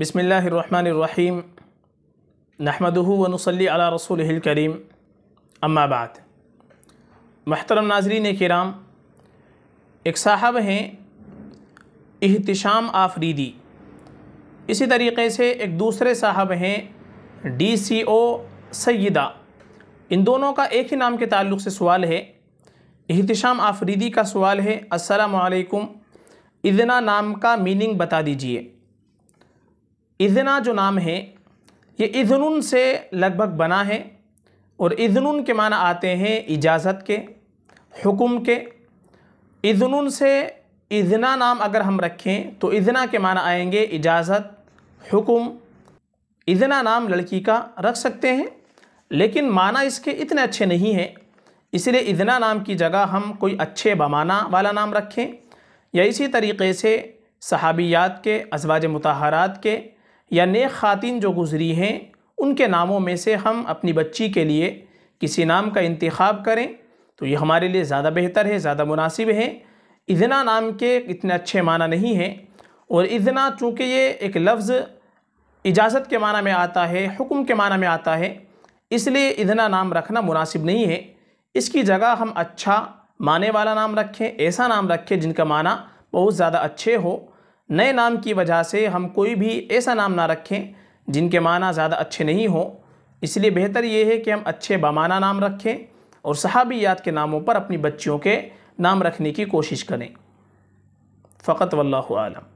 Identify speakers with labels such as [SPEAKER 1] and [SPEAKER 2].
[SPEAKER 1] बसमीम नहमदहू वनसली अला रसूल करीम अम्माबाद महतरम नाजरीन कराम एक साहब हैं अहतशाम आफरीदी इसी तरीके से एक दूसरे साहब हैं डी सी ओ सैदा इन दोनों का एक ही नाम के ताल्लुक से सवाल है अहतशाम आफरीदी का सवाल है अस्सलाम वालेकुम नाम का मीनिंग बता दीजिए इजना जो नाम है ये इजनुन से लगभग बना है और इजनुन के माना आते हैं इजाज़त के हुकुम के इजनुन से इजना नाम अगर हम रखें तो इजना के माना आएंगे इजाज़त हुक्म इजना नाम लड़की का रख सकते हैं लेकिन माना इसके इतने अच्छे नहीं हैं इसलिए इजना नाम की जगह हम कोई अच्छे बमाना वाला नाम रखें या इसी तरीके से सहाबियात के अजवाज मतहारात के या नेक ख़ातिन जो गुज़री हैं उनके नामों में से हम अपनी बच्ची के लिए किसी नाम का इंतखब करें तो ये हमारे लिए ज़्यादा बेहतर है ज़्यादा मुनासिब है इजना नाम के इतने अच्छे माना नहीं हैं और इजना चूँकि ये एक लफ्ज़ इजाज़त के माना में आता है हुक्म के माना में आता है इसलिए इजना नाम रखना मुनासिब नहीं है इसकी जगह हम अच्छा माने वाला नाम रखें ऐसा नाम रखें जिनका माना बहुत ज़्यादा अच्छे हो नए नाम की वजह से हम कोई भी ऐसा नाम ना रखें जिनके माना ज़्यादा अच्छे नहीं हों इसलिए बेहतर ये है कि हम अच्छे बामाना नाम रखें और सहाबियात के नामों पर अपनी बच्चियों के नाम रखने की कोशिश करें फ़कत वल्लम